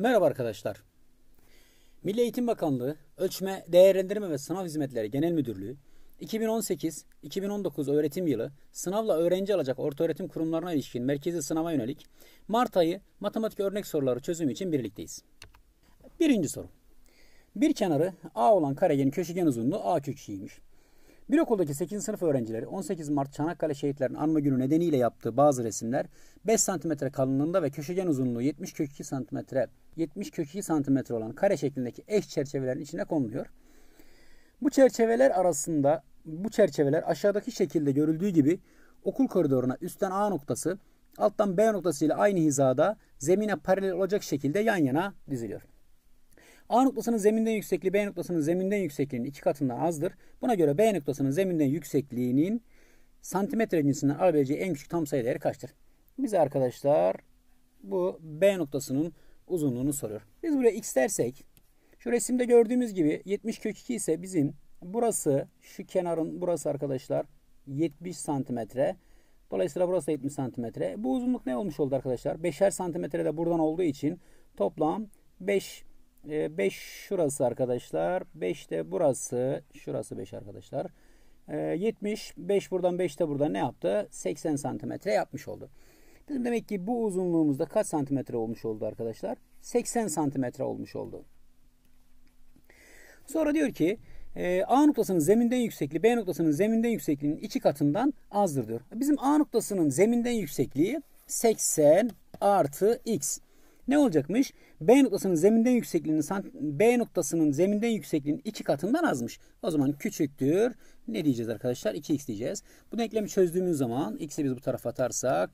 Merhaba arkadaşlar. Milli Eğitim Bakanlığı Ölçme, Değerlendirme ve Sınav Hizmetleri Genel Müdürlüğü 2018-2019 öğretim yılı sınavla öğrenci alacak ortaöğretim kurumlarına ilişkin merkezi sınava yönelik Mart ayı matematik örnek soruları çözümü için birlikteyiz. Birinci soru. Bir kenarı A olan karegenin köşegen uzunluğu A köşeymiş. Bir okuldaki 8. sınıf öğrencileri 18 Mart Çanakkale şehitlerinin anma günü nedeniyle yaptığı bazı resimler 5 cm kalınlığında ve köşegen uzunluğu 70 kök 2 cm 70 kök 2 santimetre olan kare şeklindeki eş çerçevelerin içine konuluyor. Bu çerçeveler arasında bu çerçeveler aşağıdaki şekilde görüldüğü gibi okul koridoruna üstten A noktası, alttan B noktası ile aynı hizada zemine paralel olacak şekilde yan yana diziliyor. A noktasının zeminden yüksekliği B noktasının zeminden yüksekliğinin iki katından azdır. Buna göre B noktasının zeminden yüksekliğinin santimetre cinsinden alabileceği en küçük tam sayı değeri kaçtır? Bize arkadaşlar bu B noktasının uzunluğunu soruyor. Biz buraya x dersek şu resimde gördüğümüz gibi 70 kök 2 ise bizim burası şu kenarın burası arkadaşlar 70 santimetre. Dolayısıyla burası da 70 santimetre. Bu uzunluk ne olmuş oldu arkadaşlar? 5'er santimetre de buradan olduğu için toplam 5 5 e, şurası arkadaşlar. 5 de burası. Şurası 5 arkadaşlar. 70. E, 5 buradan 5 de buradan ne yaptı? 80 santimetre yapmış oldu. Dedim demek ki bu uzunluğumuzda kaç santimetre olmuş oldu arkadaşlar? 80 santimetre olmuş oldu. Sonra diyor ki e, A noktasının zeminden yüksekliği B noktasının zeminden yüksekliğinin iki katından azdır diyor. Bizim A noktasının zeminden yüksekliği 80 artı x. Ne olacakmış? B noktasının zeminden yüksekliğinin B noktasının zeminden yüksekliğinin iki katından azmış. O zaman küçüktür. Ne diyeceğiz arkadaşlar? 2x diyeceğiz. Bu denklemi çözdüğümüz zaman x'i biz bu tarafa atarsak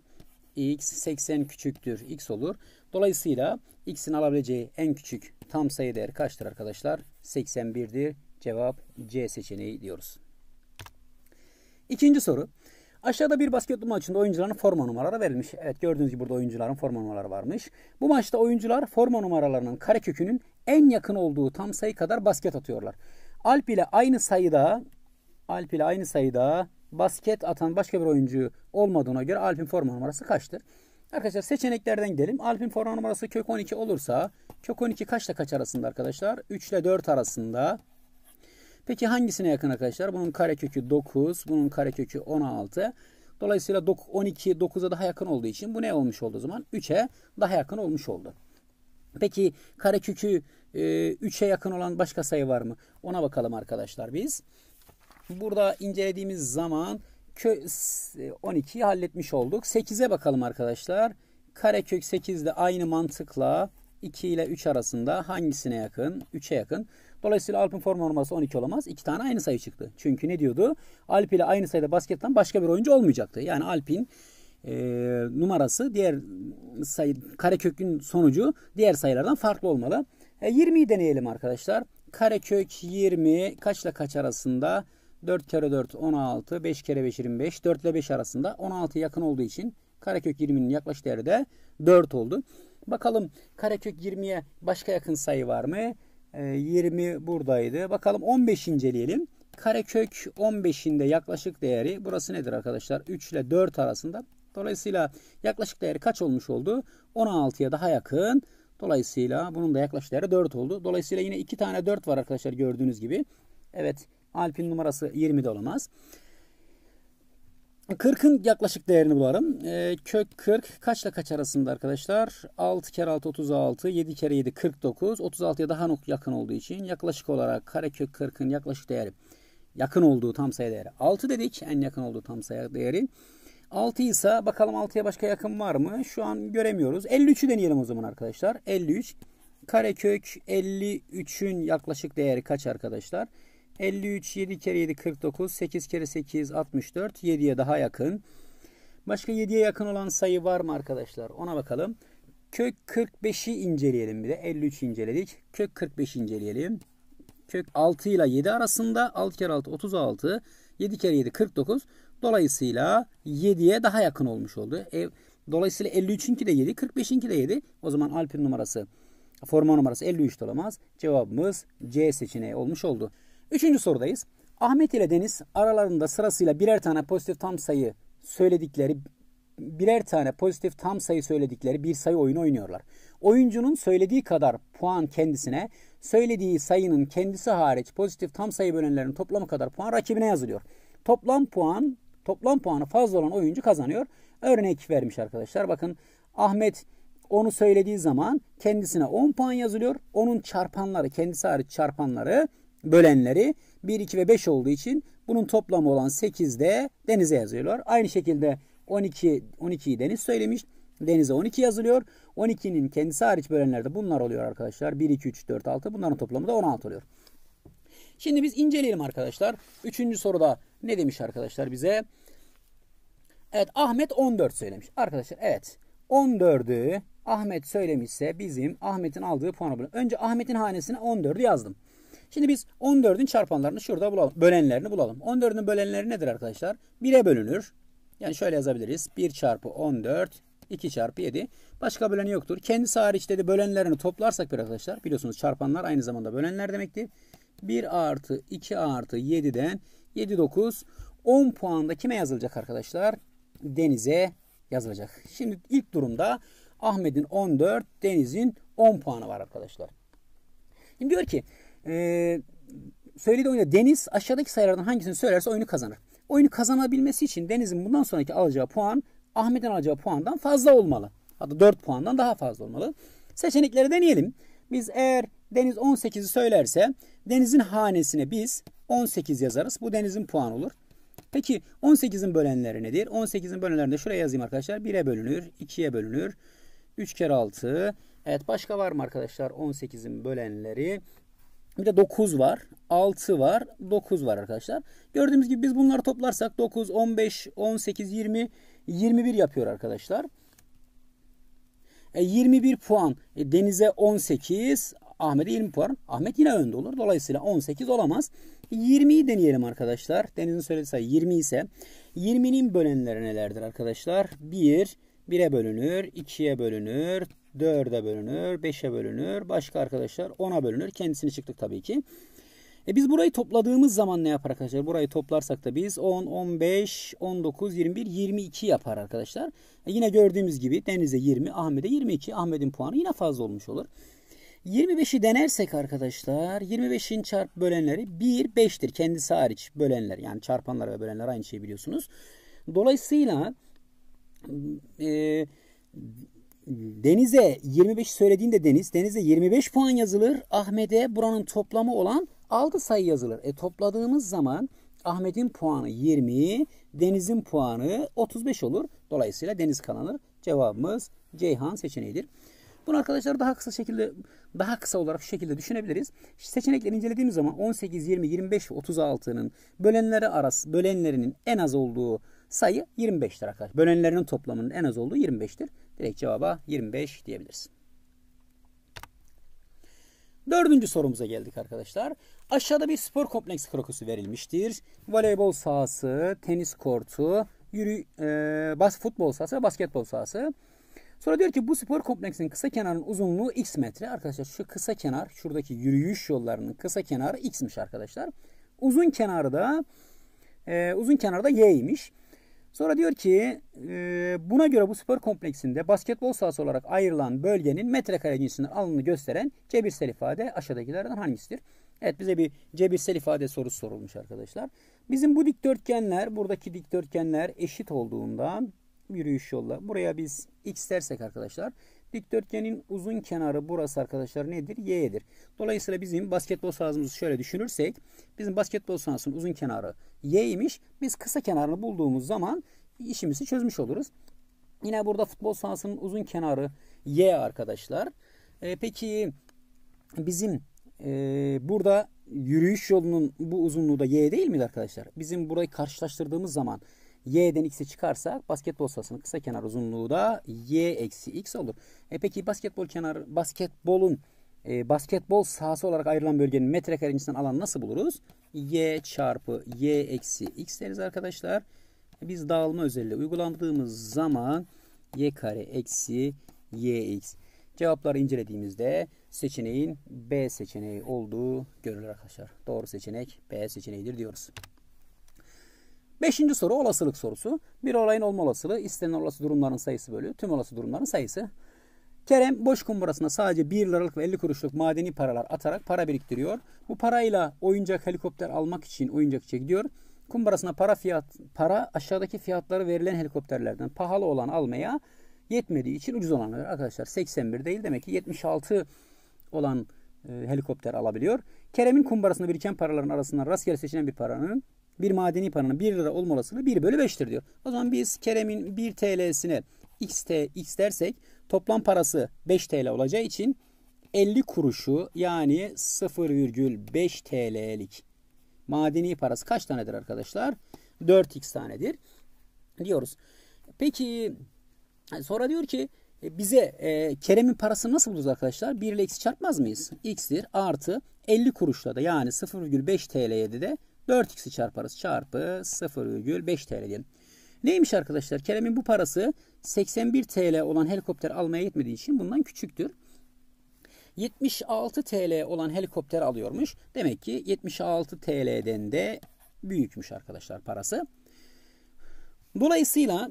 x 80 küçüktür x olur. Dolayısıyla x'in alabileceği en küçük tam sayı değer kaçtır arkadaşlar? 81'dir. Cevap C seçeneği diyoruz. İkinci soru. Aşağıda bir basketbol maçında oyuncuların forma numaraları verilmiş. Evet gördüğünüz gibi burada oyuncuların forma numaraları varmış. Bu maçta oyuncular forma numaralarının karekökünün en yakın olduğu tam sayı kadar basket atıyorlar. Alp ile aynı sayıda Alp ile aynı sayıda basket atan başka bir oyuncu olmadığına göre Alp'in forma numarası kaçtır? Arkadaşlar seçeneklerden gidelim. Alp'in forma numarası kök 12 olursa kök 12 kaçla kaç arasında arkadaşlar? 3 ile 4 arasında. Peki hangisine yakın arkadaşlar? Bunun karekökü 9, bunun karekökü 16. Dolayısıyla 12 9'a daha yakın olduğu için bu ne olmuş oldu o zaman? 3'e daha yakın olmuş oldu. Peki karekökü 3'e yakın olan başka sayı var mı? Ona bakalım arkadaşlar biz. Burada incelediğimiz zaman 12'yi halletmiş olduk. 8'e bakalım arkadaşlar. Karekök 8 de aynı mantıkla 2 ile 3 arasında hangisine yakın? 3'e yakın. Dolayısıyla Alp'in form norması 12 olamaz. İki tane aynı sayı çıktı. Çünkü ne diyordu? Alp ile aynı sayıda basketten başka bir oyuncu olmayacaktı. Yani Alp'in e, numarası diğer sayı karekökün sonucu diğer sayılardan farklı olmalı. E, 20'yi deneyelim arkadaşlar. Karekök 20 kaçla kaç arasında? 4 kere 4 16, 5 kere 5 25, 4 ile 5 arasında 16 yakın olduğu için karekök 20'nin yaklaşık değeri de 4 oldu. Bakalım karekök 20'ye başka yakın sayı var mı? E, ee, 20 buradaydı. Bakalım 15 inceleyelim. Karekök 15'in de yaklaşık değeri burası nedir arkadaşlar? 3 ile 4 arasında. Dolayısıyla yaklaşık değeri kaç olmuş oldu? 16'ya daha yakın. Dolayısıyla bunun da yaklaşık değeri 4 oldu. Dolayısıyla yine 2 tane 4 var arkadaşlar gördüğünüz gibi. Evet Alp'in numarası 20 de olamaz. 40'ın yaklaşık değerini bularım. E, kök 40 kaçla kaç arasında arkadaşlar? 6 kere 6 36, 7 kere 7 49. 36'ya daha yakın olduğu için yaklaşık olarak kare kök 40'ın yaklaşık değeri yakın olduğu tam sayı değeri 6 dedik. En yakın olduğu tam sayı değeri. 6 ise bakalım 6'ya başka yakın var mı? Şu an göremiyoruz. 53'ü deneyelim o zaman arkadaşlar. 53 karekök 53'ün yaklaşık değeri kaç arkadaşlar? 53 7 kere 7 49 8 kere 8 64 7'ye daha yakın. Başka 7'ye yakın olan sayı var mı arkadaşlar? Ona bakalım. Kök 45'i inceleyelim bir de. 53 inceledik. Kök 45 inceleyelim. Kök 6 ile 7 arasında 6 kere 6 36 7 kere 7 49 dolayısıyla 7'ye daha yakın olmuş oldu. E, dolayısıyla 53'ünki de 7 45'inki de 7 o zaman Alp'in numarası forma numarası 53 olamaz. Cevabımız C seçeneği olmuş oldu. Üçüncü sorudayız. Ahmet ile Deniz aralarında sırasıyla birer tane pozitif tam sayı söyledikleri birer tane pozitif tam sayı söyledikleri bir sayı oyunu oynuyorlar. Oyuncunun söylediği kadar puan kendisine, söylediği sayının kendisi hariç pozitif tam sayı bölenlerin toplamı kadar puan rakibine yazılıyor. Toplam puan, toplam puanı fazla olan oyuncu kazanıyor. Örnek vermiş arkadaşlar. Bakın Ahmet onu söylediği zaman kendisine 10 puan yazılıyor. Onun çarpanları, kendisi hariç çarpanları bölenleri 1, 2 ve 5 olduğu için bunun toplamı olan 8 de denize yazıyorlar. Aynı şekilde 12, 12'yi deniz söylemiş. Denize 12 yazılıyor. 12'nin kendisi hariç bölenlerde bunlar oluyor arkadaşlar. 1, 2, 3, 4, 6. Bunların toplamı da 16 oluyor. Şimdi biz inceleyelim arkadaşlar. Üçüncü soruda ne demiş arkadaşlar bize? Evet Ahmet 14 söylemiş. Arkadaşlar evet 14'ü Ahmet söylemişse bizim Ahmet'in aldığı puanı bulun. Önce Ahmet'in hanesine 14'ü yazdım. Şimdi biz 14'ün çarpanlarını şurada bulalım. Bölenlerini bulalım. 14'ün bölenleri nedir arkadaşlar? 1'e bölünür. Yani şöyle yazabiliriz. 1 çarpı 14 2 çarpı 7. Başka böleni yoktur. Kendisi hariç dedi bölenlerini toplarsak bir arkadaşlar. Biliyorsunuz çarpanlar aynı zamanda bölenler demekti. 1 artı 2 artı 7'den 7 9 10 puan da kime yazılacak arkadaşlar? Deniz'e yazılacak. Şimdi ilk durumda Ahmet'in 14, Deniz'in 10 puanı var arkadaşlar. Şimdi diyor ki ee, söylediği oyunda Deniz aşağıdaki sayılardan hangisini söylerse oyunu kazanır. Oyunu kazanabilmesi için Deniz'in bundan sonraki alacağı puan Ahmet'in alacağı puandan fazla olmalı. Hatta 4 puandan daha fazla olmalı. Seçenekleri deneyelim. Biz eğer Deniz 18'i söylerse Deniz'in hanesine biz 18 yazarız. Bu Deniz'in puanı olur. Peki 18'in bölenleri nedir? 18'in bölenlerini de şuraya yazayım arkadaşlar. 1'e bölünür, 2'ye bölünür. 3 kere 6. Evet başka var mı arkadaşlar 18'in bölenleri? Bir de 9 var. 6 var. 9 var arkadaşlar. Gördüğümüz gibi biz bunları toplarsak 9, 15, 18, 20, 21 yapıyor arkadaşlar. E, 21 puan e, Deniz'e 18, Ahmet'e 20 puan. Ahmet yine önde olur. Dolayısıyla 18 olamaz. 20'yi e, deneyelim arkadaşlar. Deniz'in söylediği sayı 20 ise 20'nin bölenleri nelerdir arkadaşlar? 1, 1'e bölünür, 2'ye bölünür, 4'e bölünür, 5'e bölünür, başka arkadaşlar 10'a bölünür. Kendisini çıktık tabii ki. E biz burayı topladığımız zaman ne yapar arkadaşlar? Burayı toplarsak da biz 10, 15, 19, 21, 22 yapar arkadaşlar. E yine gördüğümüz gibi Deniz'e 20, Ahmet'e 22. Ahmet'in puanı yine fazla olmuş olur. 25'i denersek arkadaşlar 25'in çarp bölenleri 1, 5'tir. Kendisi hariç bölenler yani çarpanlar ve bölenler aynı şeyi biliyorsunuz. Dolayısıyla e, Deniz'e 25 söylediğinde Deniz, Deniz'e 25 puan yazılır. Ahmet'e buranın toplamı olan 6 sayı yazılır. E topladığımız zaman Ahmet'in puanı 20, Deniz'in puanı 35 olur. Dolayısıyla Deniz kazanır. Cevabımız Ceyhan seçeneğidir. Bunu arkadaşlar daha kısa şekilde daha kısa olarak şu şekilde düşünebiliriz. Seçenekleri incelediğimiz zaman 18, 20, 25 36'nın bölenleri arası bölenlerinin en az olduğu sayı 25'tir arkadaşlar. Bölenlerinin toplamının en az olduğu 25'tir. Direkt cevaba 25 diyebiliriz. Dördüncü sorumuza geldik arkadaşlar. Aşağıda bir spor kompleksi krokusu verilmiştir. Voleybol sahası, tenis kortu, yürü, e, bas, futbol sahası ve basketbol sahası. Sonra diyor ki bu spor kompleksinin kısa kenarının uzunluğu x metre. Arkadaşlar şu kısa kenar, şuradaki yürüyüş yollarının kısa kenarı x'miş arkadaşlar. Uzun kenarı da e, uzun kenarda y'ymiş. Sonra diyor ki e, buna göre bu spor kompleksinde basketbol sahası olarak ayrılan bölgenin metrekare cinsinden alını gösteren cebirsel ifade aşağıdakilerden hangisidir? Evet bize bir cebirsel ifade sorusu sorulmuş arkadaşlar. Bizim bu dikdörtgenler buradaki dikdörtgenler eşit olduğunda yürüyüş yolla buraya biz x dersek arkadaşlar Dikdörtgenin uzun kenarı burası arkadaşlar nedir? Y'dir. Dolayısıyla bizim basketbol sahamızı şöyle düşünürsek bizim basketbol sahasının uzun kenarı Y'ymiş. Biz kısa kenarını bulduğumuz zaman işimizi çözmüş oluruz. Yine burada futbol sahasının uzun kenarı Y arkadaşlar. E, peki bizim e, burada yürüyüş yolunun bu uzunluğu da Y değil mi arkadaşlar? Bizim burayı karşılaştırdığımız zaman y'den x'i çıkarsak basketbol sahasının kısa kenar uzunluğu da y eksi x olur. E peki basketbol kenar basketbolun e, basketbol sahası olarak ayrılan bölgenin metrekare cinsinden alan nasıl buluruz? y çarpı y eksi x deriz arkadaşlar. E, biz dağılma özelliği uygulandığımız zaman y kare eksi yx. Cevapları incelediğimizde seçeneğin B seçeneği olduğu görülür arkadaşlar. Doğru seçenek B seçeneğidir diyoruz. Beşinci soru olasılık sorusu. Bir olayın olma olasılığı istenen olası durumların sayısı bölü tüm olası durumların sayısı. Kerem boş kumbarasına sadece 1 liralık ve 50 kuruşluk madeni paralar atarak para biriktiriyor. Bu parayla oyuncak helikopter almak için oyuncakçıya gidiyor. Kumbarasına para fiyat para aşağıdaki fiyatları verilen helikopterlerden pahalı olan almaya yetmediği için ucuz olanlar arkadaşlar 81 değil demek ki 76 olan e, helikopter alabiliyor. Kerem'in kumbarasında biriken paraların arasından rastgele seçilen bir paranın bir madeni paranın 1 lira olma olasılığı 1 bölü 5'tir diyor. O zaman biz Kerem'in 1 TL'sine x, t, x dersek toplam parası 5 TL olacağı için 50 kuruşu yani 0,5 TL'lik madeni parası kaç tanedir arkadaşlar? 4x tanedir diyoruz. Peki sonra diyor ki e, bize e, Kerem'in parasını nasıl buluruz arkadaşlar? 1 ile x'i çarpmaz mıyız? x'tir artı 50 kuruşla da yani 0,5 TL'ye de 4x'i çarparız çarpı 0,5 TL diyelim. Neymiş arkadaşlar? Kerem'in bu parası 81 TL olan helikopter almaya yetmediği için bundan küçüktür. 76 TL olan helikopter alıyormuş. Demek ki 76 TL'den de büyükmüş arkadaşlar parası. Dolayısıyla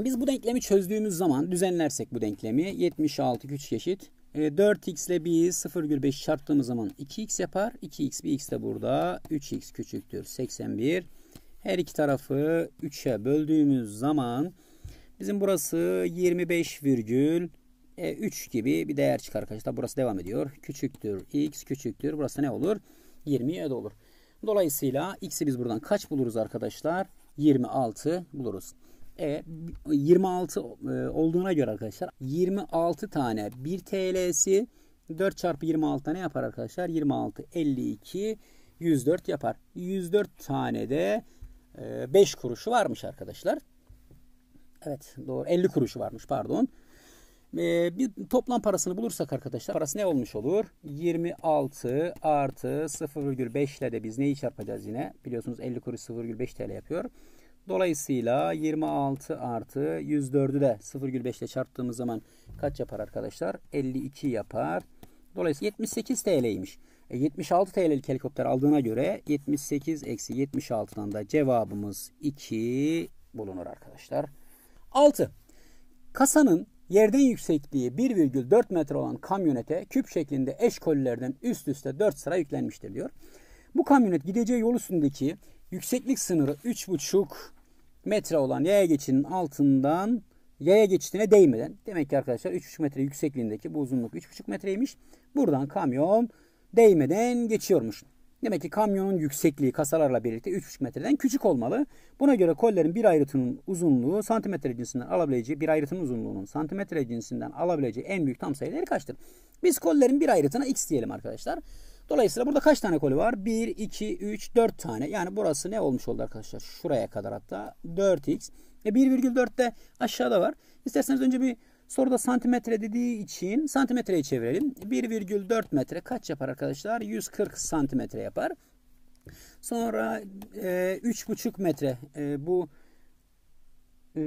biz bu denklemi çözdüğümüz zaman düzenlersek bu denklemi 76 güç eşit 4x e, ile 1'i 0,5 çarptığımız zaman 2x yapar. 2x bir x de burada. 3x küçüktür 81. Her iki tarafı 3'e böldüğümüz zaman bizim burası 25 virgül 3 e, gibi bir değer çıkar arkadaşlar. Burası devam ediyor. Küçüktür x küçüktür. Burası ne olur? 27 olur. Dolayısıyla x'i biz buradan kaç buluruz arkadaşlar? 26 buluruz. E 26 e, olduğuna göre arkadaşlar 26 tane 1 TL'si 4 çarpı 26 ne yapar arkadaşlar? 26, 52, 104 yapar. 104 tane de 5 e, kuruşu varmış arkadaşlar. Evet doğru 50 kuruşu varmış pardon. Ee, bir toplam parasını bulursak arkadaşlar parası ne olmuş olur? 26 artı 0,5 ile de biz neyi çarpacağız yine? Biliyorsunuz 50 kuruş 0,5 TL yapıyor. Dolayısıyla 26 artı 104'ü de 0,5 ile çarptığımız zaman kaç yapar arkadaşlar? 52 yapar. Dolayısıyla 78 TL'ymiş. E, 76 TL'lik helikopter aldığına göre 78 eksi 76'dan da cevabımız 2 bulunur arkadaşlar. 6. Kasanın yerden yüksekliği 1,4 metre olan kamyonete küp şeklinde eş kolilerden üst üste 4 sıra yüklenmiştir diyor. Bu kamyonet gideceği yol üstündeki yükseklik sınırı 3,5 metre olan yaya geçinin altından yaya geçidine değmeden demek ki arkadaşlar 3,5 metre yüksekliğindeki bu uzunluk 3,5 metreymiş. Buradan kamyon değmeden geçiyormuş. Demek ki kamyonun yüksekliği kasalarla birlikte 3,5 metreden küçük olmalı. Buna göre kollerin bir ayrıtının uzunluğu santimetre cinsinden alabileceği bir ayrıtının uzunluğunun santimetre cinsinden alabileceği en büyük tam sayıları kaçtır? Biz kollerin bir ayrıtına x diyelim arkadaşlar. Dolayısıyla burada kaç tane koli var? 1, 2, 3, 4 tane. Yani burası ne olmuş oldu arkadaşlar? Şuraya kadar hatta 4x. E 1,4 de aşağıda var. İsterseniz önce bir soruda santimetre dediği için santimetreye çevirelim. 1,4 metre kaç yapar arkadaşlar? 140 santimetre yapar. Sonra e, 3,5 metre e, bu e,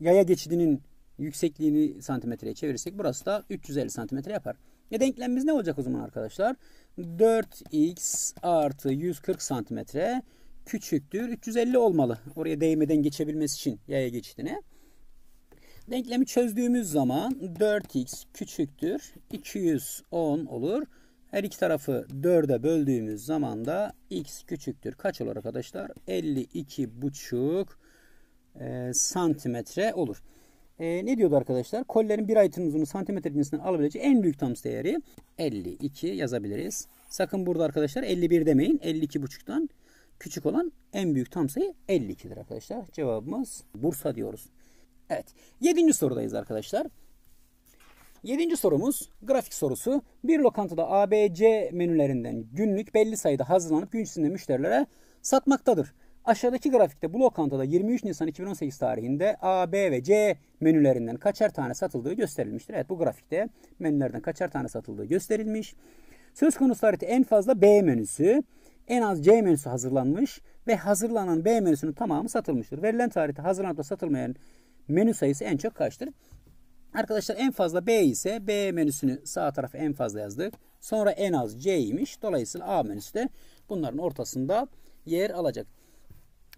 yaya geçidinin yüksekliğini santimetreye çevirirsek burası da 350 santimetre yapar. E denklemimiz ne olacak o zaman arkadaşlar? 4x artı 140 santimetre küçüktür. 350 olmalı. Oraya değmeden geçebilmesi için yaya geçidine. Denklemi çözdüğümüz zaman 4x küçüktür. 210 olur. Her iki tarafı 4'e böldüğümüz zaman da x küçüktür. Kaç olur arkadaşlar? 52,5 e, santimetre olur. E, ne diyordu arkadaşlar? Kollerin bir ayetinin uzunluğu santimetre cinsinden alabileceği en büyük tam değeri 52 yazabiliriz. Sakın burada arkadaşlar 51 demeyin. 52,5'tan küçük olan en büyük tam sayı 52'dir arkadaşlar. Cevabımız Bursa diyoruz. Evet. Yedinci sorudayız arkadaşlar. Yedinci sorumuz grafik sorusu. Bir lokantada ABC menülerinden günlük belli sayıda hazırlanıp gün içinde müşterilere satmaktadır. Aşağıdaki grafikte bu lokantada 23 Nisan 2018 tarihinde A, B ve C menülerinden kaçer tane satıldığı gösterilmiştir. Evet bu grafikte menülerden kaçer tane satıldığı gösterilmiş. Söz konusu tarihte en fazla B menüsü, en az C menüsü hazırlanmış ve hazırlanan B menüsünün tamamı satılmıştır. Verilen tarihte hazırlanıp da satılmayan menü sayısı en çok kaçtır? Arkadaşlar en fazla B ise B menüsünü sağ tarafa en fazla yazdık. Sonra en az C'ymiş. Dolayısıyla A menüsü de bunların ortasında yer alacak.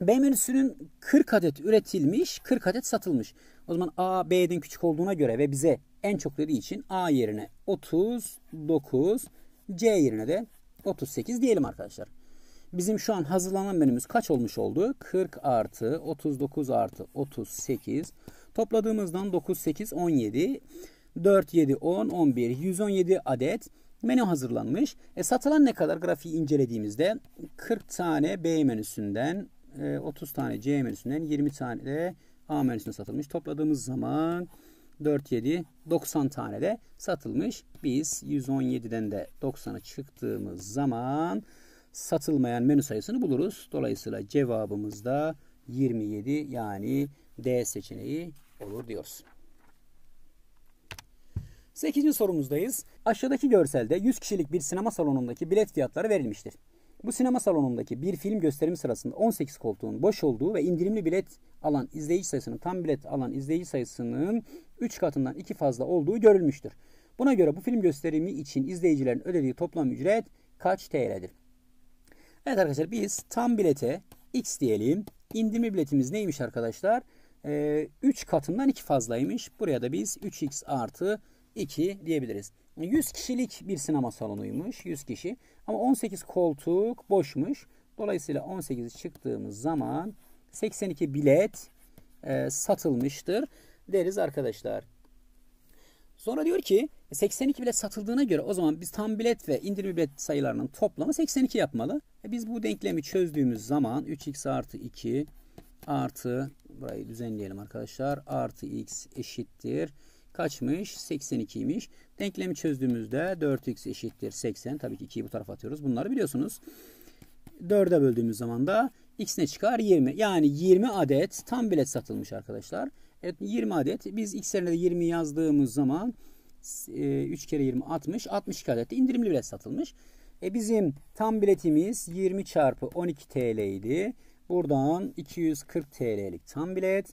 B menüsünün 40 adet üretilmiş, 40 adet satılmış. O zaman A B'den küçük olduğuna göre ve bize en çok dediği için A yerine 39, C yerine de 38 diyelim arkadaşlar. Bizim şu an hazırlanan menümüz kaç olmuş oldu? 40 artı 39 artı 38. Topladığımızdan 9, 8, 17. 4, 7, 10, 11, 117 adet menü hazırlanmış. E, satılan ne kadar grafiği incelediğimizde 40 tane B menüsünden 30 ee, tane C menüsünden 20 tane de A menüsüne satılmış. Topladığımız zaman 4, 7, 90 tane de satılmış. Biz 117'den de 90'a çıktığımız zaman satılmayan menü sayısını buluruz. Dolayısıyla cevabımız da 27 yani D seçeneği olur diyoruz. 8. sorumuzdayız. Aşağıdaki görselde 100 kişilik bir sinema salonundaki bilet fiyatları verilmiştir. Bu sinema salonundaki bir film gösterimi sırasında 18 koltuğun boş olduğu ve indirimli bilet alan izleyici sayısının tam bilet alan izleyici sayısının 3 katından 2 fazla olduğu görülmüştür. Buna göre bu film gösterimi için izleyicilerin ödediği toplam ücret kaç TL'dir? Evet arkadaşlar biz tam bilete X diyelim. İndirimli biletimiz neymiş arkadaşlar? Ee, 3 katından 2 fazlaymış. Buraya da biz 3X artı 2 diyebiliriz. 100 kişilik bir sinema salonuymuş. 100 kişi. Ama 18 koltuk boşmuş. Dolayısıyla 18'i çıktığımız zaman 82 bilet e, satılmıştır deriz arkadaşlar. Sonra diyor ki 82 e, bilet satıldığına göre o zaman biz tam bilet ve indirim bilet sayılarının toplamı 82 yapmalı. E biz bu denklemi çözdüğümüz zaman 3x artı 2 artı burayı düzenleyelim arkadaşlar. Artı x eşittir kaçmış? 82'ymiş. Denklemi çözdüğümüzde 4x eşittir 80. Tabii ki 2'yi bu tarafa atıyoruz. Bunları biliyorsunuz. 4'e böldüğümüz zaman da x ne çıkar? 20. Yani 20 adet tam bilet satılmış arkadaşlar. Evet 20 adet. Biz x yerine de 20 yazdığımız zaman 3 e, kere 20 60. 62 adet de indirimli bilet satılmış. E bizim tam biletimiz 20 çarpı 12 TL idi. Buradan 240 TL'lik tam bilet.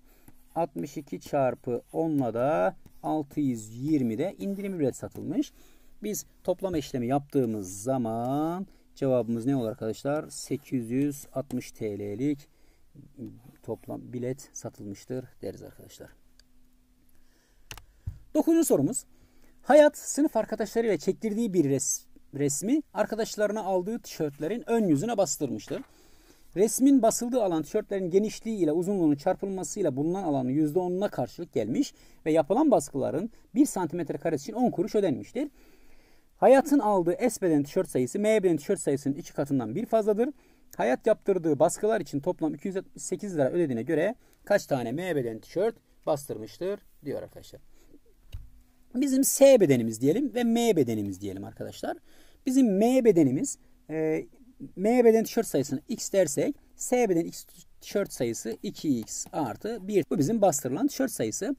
62 çarpı 10'la da 620'de indirimli ücret satılmış. Biz toplam işlemi yaptığımız zaman cevabımız ne olur arkadaşlar? 860 TL'lik toplam bilet satılmıştır deriz arkadaşlar. Dokuzuncu sorumuz. Hayat sınıf arkadaşlarıyla çektirdiği bir res, resmi arkadaşlarına aldığı tişörtlerin ön yüzüne bastırmıştır. Resmin basıldığı alan tişörtlerin genişliği ile uzunluğunun çarpılmasıyla bulunan alanın %10'una karşılık gelmiş ve yapılan baskıların 1 santimetre karesi için 10 kuruş ödenmiştir. Hayatın aldığı S beden tişört sayısı M beden tişört sayısının iki katından bir fazladır. Hayat yaptırdığı baskılar için toplam 268 lira ödediğine göre kaç tane M beden tişört bastırmıştır diyor arkadaşlar. Bizim S bedenimiz diyelim ve M bedenimiz diyelim arkadaşlar. Bizim M bedenimiz e, M MB'den tişört sayısını x dersek SB'den x tişört sayısı 2x artı 1. Bu bizim bastırılan tişört sayısı.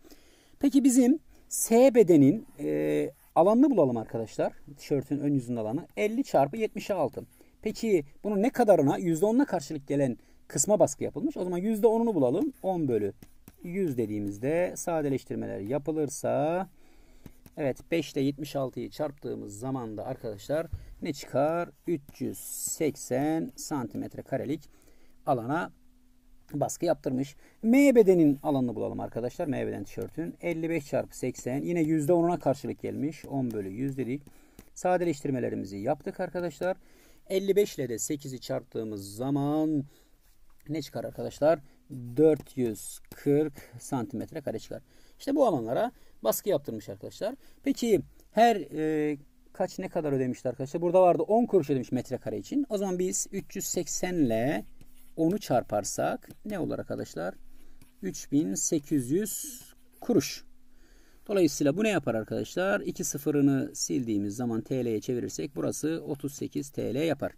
Peki bizim SB'denin e, alanını bulalım arkadaşlar. Tişörtün ön yüzünün alanı 50 çarpı 76. Peki bunun ne kadarına %10'una karşılık gelen kısma baskı yapılmış. O zaman %10'unu bulalım. 10 bölü 100 dediğimizde sadeleştirmeler yapılırsa Evet 5 ile 76'yı çarptığımız zaman da arkadaşlar ne çıkar? 380 santimetre karelik alana baskı yaptırmış. M bedenin alanını bulalım arkadaşlar. M beden tişörtün 55 çarpı 80 yine %10'una karşılık gelmiş. 10 bölü 100 dedik. Sadeleştirmelerimizi yaptık arkadaşlar. 55 ile de 8'i çarptığımız zaman ne çıkar arkadaşlar? 440 santimetre kare çıkar. İşte bu alanlara baskı yaptırmış arkadaşlar. Peki her e, kaç ne kadar ödemişti arkadaşlar? Burada vardı 10 kuruş ödemiş metrekare için. O zaman biz 380 ile 10'u çarparsak ne olur arkadaşlar? 3800 kuruş. Dolayısıyla bu ne yapar arkadaşlar? 2 sıfırını sildiğimiz zaman TL'ye çevirirsek burası 38 TL yapar.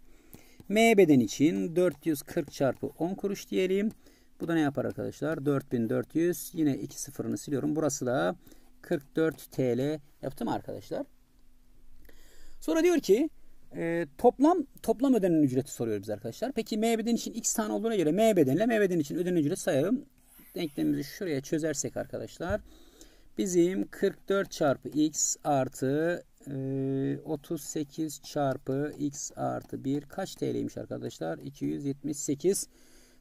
M beden için 440 çarpı 10 kuruş diyelim. Bu da ne yapar arkadaşlar? 4400 yine 2 sıfırını siliyorum. Burası da 44 TL yaptım arkadaşlar. Sonra diyor ki e, toplam toplam ödenen ücreti soruyor biz arkadaşlar. Peki M beden için x tane olduğuna göre M bedenle M beden için ödenen ücret sayalım. Denklemimizi şuraya çözersek arkadaşlar. Bizim 44 çarpı x artı e, 38 çarpı x artı 1 kaç TL'ymiş arkadaşlar? 278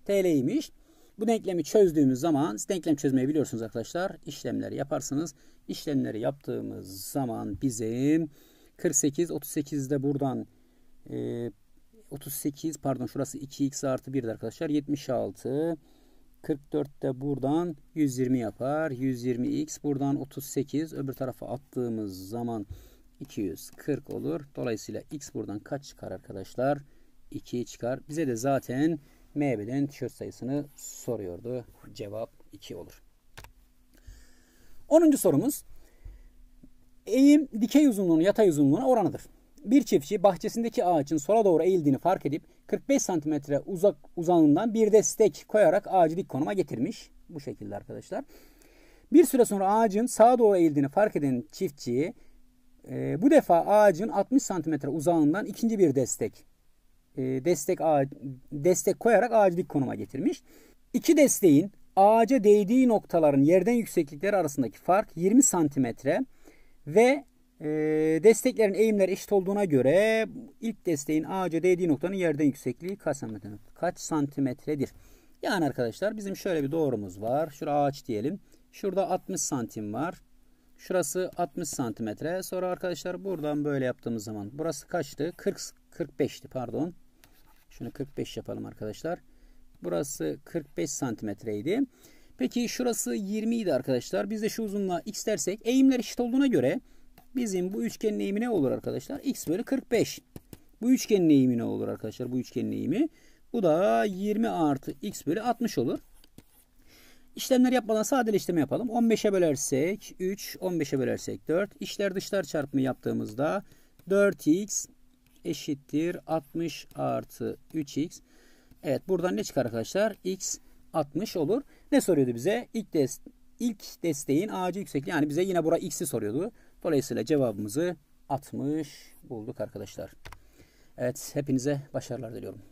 TL'ymiş. Bu denklemi çözdüğümüz zaman denklem çözmeyi biliyorsunuz arkadaşlar. işlemleri yaparsınız. İşlemleri yaptığımız zaman bizim 48 38 de buradan e, 38 pardon şurası 2x artı 1'dir arkadaşlar. 76 44 de buradan 120 yapar. 120x buradan 38 öbür tarafa attığımız zaman 240 olur. Dolayısıyla x buradan kaç çıkar arkadaşlar? 2 çıkar. Bize de zaten MB'den tişört sayısını soruyordu. Cevap 2 olur. 10. sorumuz eğim dikey uzunluğunun yatay uzunluğuna oranıdır. Bir çiftçi bahçesindeki ağacın sola doğru eğildiğini fark edip 45 cm uzak uzanından bir destek koyarak ağacı dik konuma getirmiş. Bu şekilde arkadaşlar. Bir süre sonra ağacın sağa doğru eğildiğini fark eden çiftçi e, bu defa ağacın 60 cm uzağından ikinci bir destek e, destek destek koyarak ağacı dik konuma getirmiş. İki desteğin ağaca değdiği noktaların yerden yükseklikleri arasındaki fark 20 santimetre ve e, desteklerin eğimleri eşit olduğuna göre ilk desteğin ağaca değdiği noktanın yerden yüksekliği kaç santimetredir? Yani arkadaşlar bizim şöyle bir doğrumuz var. Şura ağaç diyelim. Şurada 60 santim var. Şurası 60 santimetre. Sonra arkadaşlar buradan böyle yaptığımız zaman burası kaçtı? 40 45'ti pardon. Şunu 45 yapalım arkadaşlar. Burası 45 santimetreydi. Peki şurası 20 idi arkadaşlar. Biz de şu uzunluğa x dersek eğimler eşit olduğuna göre bizim bu üçgenin eğimi ne olur arkadaşlar? x bölü 45. Bu üçgenin eğimi ne olur arkadaşlar? Bu üçgenin eğimi. Bu da 20 artı x bölü 60 olur. İşlemler yapmadan sadeleştirme yapalım. 15'e bölersek 3, 15'e bölersek 4. İşler dışlar çarpımı yaptığımızda 4x eşittir 60 artı 3x. Evet buradan ne çıkar arkadaşlar? x 60 olur. Ne soruyordu bize? İlk, dest ilk desteğin ağacı yüksekliği. Yani bize yine bura x'i soruyordu. Dolayısıyla cevabımızı 60 bulduk arkadaşlar. Evet hepinize başarılar diliyorum.